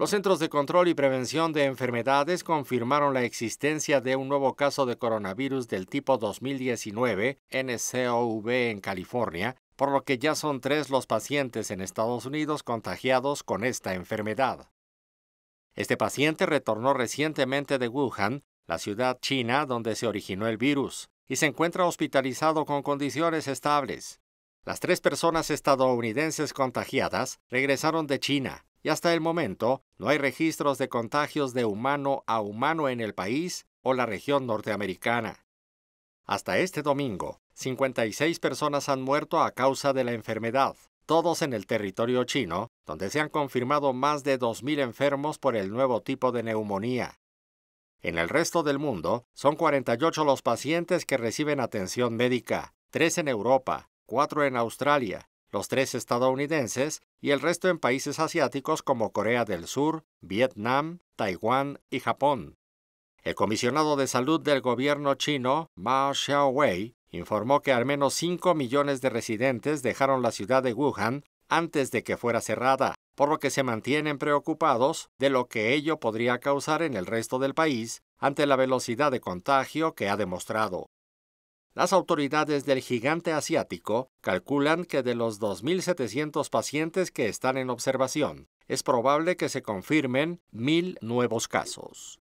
Los Centros de Control y Prevención de Enfermedades confirmaron la existencia de un nuevo caso de coronavirus del tipo 2019 NCOV en California, por lo que ya son tres los pacientes en Estados Unidos contagiados con esta enfermedad. Este paciente retornó recientemente de Wuhan, la ciudad china donde se originó el virus, y se encuentra hospitalizado con condiciones estables. Las tres personas estadounidenses contagiadas regresaron de China, y hasta el momento no hay registros de contagios de humano a humano en el país o la región norteamericana. Hasta este domingo, 56 personas han muerto a causa de la enfermedad, todos en el territorio chino, donde se han confirmado más de 2.000 enfermos por el nuevo tipo de neumonía. En el resto del mundo, son 48 los pacientes que reciben atención médica, 3 en Europa, 4 en Australia, los tres estadounidenses y el resto en países asiáticos como Corea del Sur, Vietnam, Taiwán y Japón. El comisionado de salud del gobierno chino, Ma Xiaowei, informó que al menos 5 millones de residentes dejaron la ciudad de Wuhan antes de que fuera cerrada, por lo que se mantienen preocupados de lo que ello podría causar en el resto del país ante la velocidad de contagio que ha demostrado. Las autoridades del gigante asiático calculan que de los 2.700 pacientes que están en observación, es probable que se confirmen 1.000 nuevos casos.